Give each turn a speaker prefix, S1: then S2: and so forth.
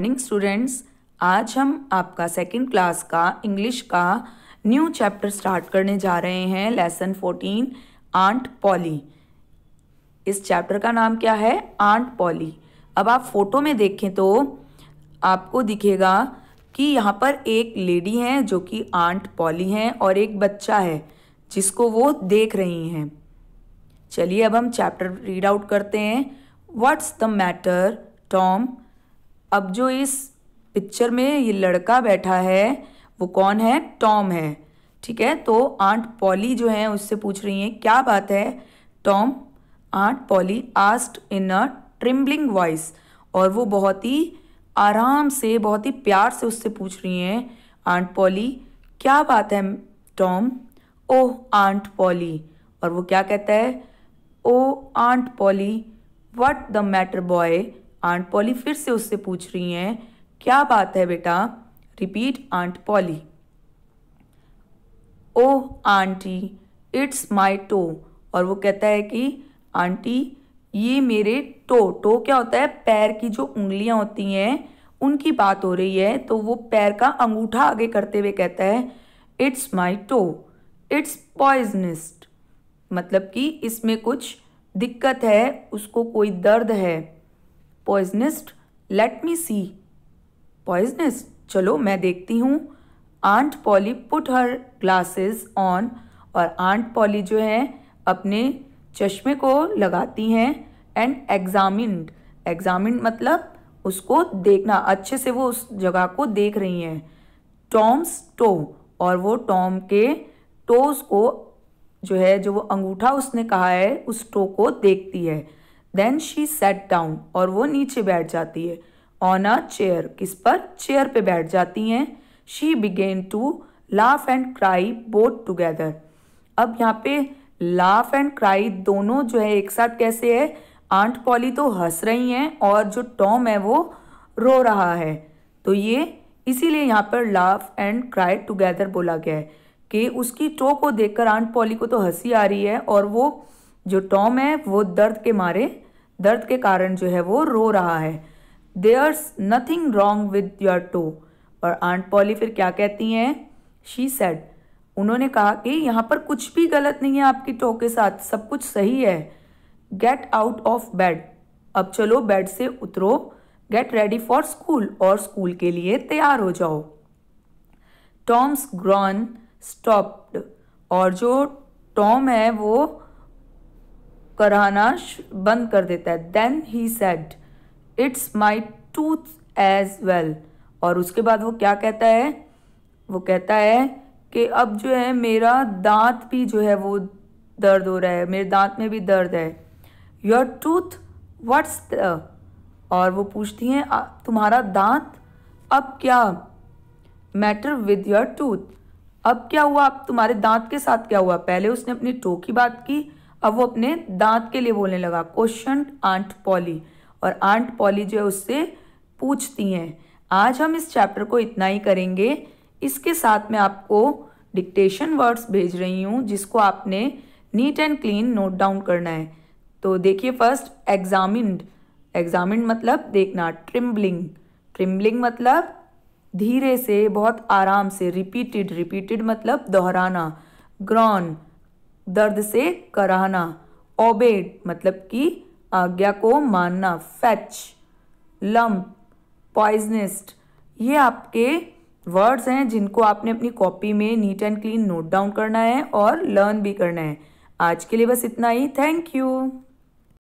S1: morning students आज हम आपका सेकंड क्लास का इंग्लिश का न्यू चैप्टर स्टार्ट करने जा रहे हैं लेसन फोर्टीन आंट पॉली इस चैप्टर का नाम क्या है आंट पॉली अब आप फोटो में देखें तो आपको दिखेगा कि यहाँ पर एक लेडी हैं जो कि आंट पॉली हैं और एक बच्चा है जिसको वो देख रही हैं चलिए अब हम चैप्टर रीड आउट करते हैं व्हाट्स द मैटर टॉम अब जो इस पिक्चर में ये लड़का बैठा है वो कौन है टॉम है ठीक है तो आंट पॉली जो है उससे पूछ रही हैं क्या बात है Tom aunt Polly asked in a trembling voice और वो बहुत ही आराम से बहुत ही प्यार से उससे पूछ रही हैं आंट पॉली क्या बात है टॉम ओह आंट पॉली और वो क्या कहता है oh aunt Polly what the matter boy aunt Polly फिर से उससे पूछ रही हैं क्या बात है बेटा repeat aunt Polly oh auntie it's my toe और वो कहता है कि आंटी ये मेरे टो टो क्या होता है पैर की जो उंगलियां होती हैं उनकी बात हो रही है तो वो पैर का अंगूठा आगे करते हुए कहता है it's my toe it's poisonous मतलब कि इसमें कुछ दिक्कत है उसको कोई दर्द है पॉइजनिस्ट लेट मी सी पॉइजनिस्ट चलो मैं देखती हूँ aunt Polly put her glasses on और आंट पॉली जो है अपने चश्मे को लगाती हैं एंड एग्जामिंड एग्जामिंड मतलब उसको देखना अच्छे से वो उस जगह को देख रही हैं टॉम्स टो और वो टॉम के टोज़ को जो है जो वो अंगूठा उसने कहा है उस टो को देखती है देन शी सेट डाउन और वो नीचे बैठ जाती है ऑन अ चेयर किस पर चेयर पे बैठ जाती हैं she began to laugh and cry both together अब यहाँ पे लाफ एंड क्राई दोनों जो है एक साथ कैसे है आंट पॉली तो हंस रही हैं और जो टॉम है वो रो रहा है तो ये इसीलिए यहाँ पर लाफ एंड क्राई टुगेदर बोला गया है कि उसकी टो को देखकर आंट पॉली को तो हंसी आ रही है और वो जो टॉम है वो दर्द के मारे दर्द के कारण जो है वो रो रहा है there's nothing wrong with your toe और आंट पॉली फिर क्या कहती हैं शी सेड उन्होंने कहा कि यहाँ पर कुछ भी गलत नहीं है आपकी टो के साथ सब कुछ सही है गेट आउट ऑफ बेड अब चलो बेड से उतरो गेट रेडी फॉर स्कूल और स्कूल के लिए तैयार हो जाओ टॉम्स ग्रॉन स्टॉप्ड और जो टॉम है वो कराना बंद कर देता है then he said it's my toothache well और उसके बाद वो क्या कहता है वो कहता है कि अब जो है मेरा दांत भी जो है वो दर्द हो रहा है मेरे दांत में भी दर्द है योर टूथ व्हाट्स और वो पूछती हैं तुम्हारा दांत अब क्या मैटर विद योर टूथ अब क्या हुआ अब तुम्हारे दांत के साथ क्या हुआ पहले उसने अपनी टो की बात की अब वो अपने दांत के लिए बोलने लगा क्वेश्चन आंट पॉली और आंट पॉली जो है उससे पूछती हैं आज हम इस चैप्टर को इतना ही करेंगे इसके साथ मैं आपको डिक्टेशन वर्ड्स भेज रही हूँ जिसको आपने neat and clean note down करना है तो देखिए फर्स्ट एग्जामिंड एग्जामिंड मतलब देखना ट्रिम्बलिंग ट्रिम्बलिंग मतलब धीरे से बहुत आराम से रिपीटेड रिपीटेड मतलब दोहराना ग्रॉन दर्द से कराना ओबेड मतलब कि आज्ञा को मानना फैच लम पॉइजनिस्ट ये आपके वर्ड्स हैं जिनको आपने अपनी कॉपी में neat and clean note down करना है और लर्न भी करना है आज के लिए बस इतना ही थैंक यू